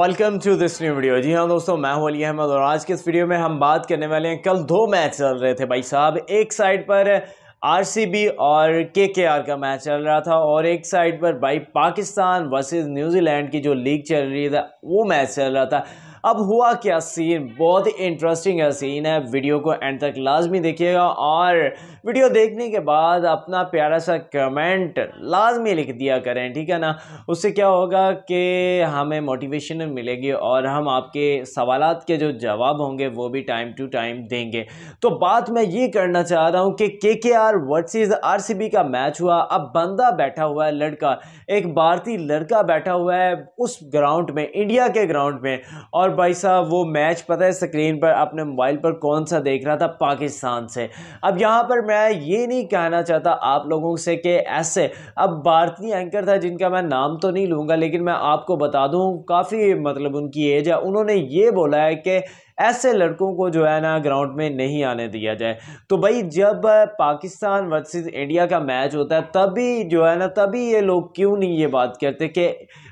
welcome to this new video जी हाँ दोस्तों मैं हूँ अली अहमद और आज के इस वीडियो में हम बात करने वाले हैं कल दो मैच चल रहे थे भाई साहब एक साइड पर आरसीबी और केकेआर का मैच चल रहा था और एक साइड पर भाई पाकिस्तान वर्सेस न्यूजीलैंड की जो लीग चल रही थी वो मैच चल रहा था अब हुआ क्या सीन बहुत ही इंटरेस्टिंग है सीन है वीडियो को एंड तक लाजमी देखिएगा और वीडियो देखने के बाद अपना प्यारा सा कमेंट लाजमी लिख दिया करें ठीक है ना उससे क्या होगा कि हमें मोटिवेशन मिलेगी और हम आपके सवाल के जो जवाब होंगे वो भी टाइम टू टाइम देंगे तो बात मैं ये करना चाह रहा हूँ कि K K R versus R C B का मैच हुआ अब बंदा बैठा हुआ है लड़का एक भारतीय लड़का बैठा हुआ है उस ग्राउंड में इंडिया के ग्राउंड में और भाई साहब वो मैच पता है स्क्रीन पर अपने मोबाइल पर कौन सा देख रहा था पाकिस्तान से अब यहाँ पर मैं ये नहीं कहना चाहता आप लोगों से कि ऐसे अब भारतीय एंकर था जिनका मैं नाम तो नहीं लूँगा लेकिन मैं आपको बता दूँ काफ़ी मतलब उनकी एज है उन्होंने ये बोला है कि ऐसे लड़कों को जो है ना ग्राउंड में नहीं आने दिया जाए तो भाई जब पाकिस्तान वर्सेस इंडिया का मैच होता है तभी जो है ना तभी ये लोग क्यों नहीं ये बात करते कि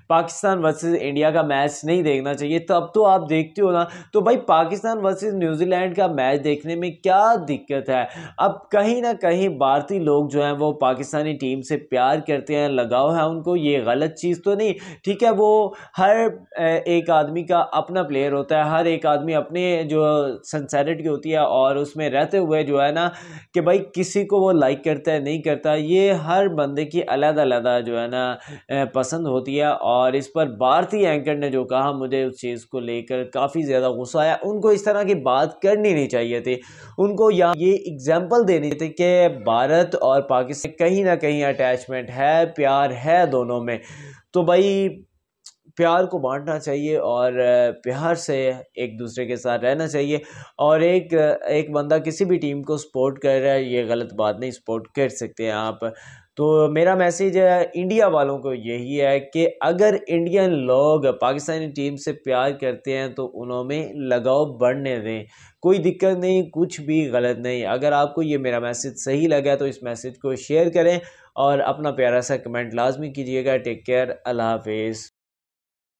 पाकिस्तान वर्सेस इंडिया का मैच नहीं देखना चाहिए तब तो आप देखते हो ना तो भाई पाकिस्तान वर्सेस न्यूजीलैंड का मैच देखने में क्या दिक्कत है अब कहीं ना कहीं भारतीय लोग जो हैं वो पाकिस्तानी टीम से प्यार करते हैं लगाव है उनको ये गलत चीज़ तो नहीं ठीक है वो हर एक आदमी का अपना प्लेयर होता है हर एक आदमी अपना अपने जो सनसैनिटी होती है और उसमें रहते हुए जो है ना कि भाई किसी को वो लाइक करता है नहीं करता ये हर बंदे की अलग अलग जो है ना पसंद होती है और इस पर भारतीय एंकर ने जो कहा मुझे उस चीज़ को लेकर काफ़ी ज़्यादा गुस्सा आया उनको इस तरह की बात करनी नहीं चाहिए थी उनको या ये एग्जाम्पल देनी थी कि भारत और पाकिस्तान कहीं ना कहीं अटैचमेंट है प्यार है दोनों में तो भाई प्यार को बांटना चाहिए और प्यार से एक दूसरे के साथ रहना चाहिए और एक एक बंदा किसी भी टीम को सपोर्ट कर रहा है ये गलत बात नहीं सपोर्ट कर सकते हैं आप तो मेरा मैसेज इंडिया वालों को यही है कि अगर इंडियन लोग पाकिस्तानी टीम से प्यार करते हैं तो उन्होंने लगाव बढ़ने दें कोई दिक्कत नहीं कुछ भी गलत नहीं अगर आपको ये मेरा मैसेज सही लगा तो इस मैसेज को शेयर करें और अपना प्यारा सा कमेंट लाजमी कीजिएगा टेक केयर अल्लाह हाफिज़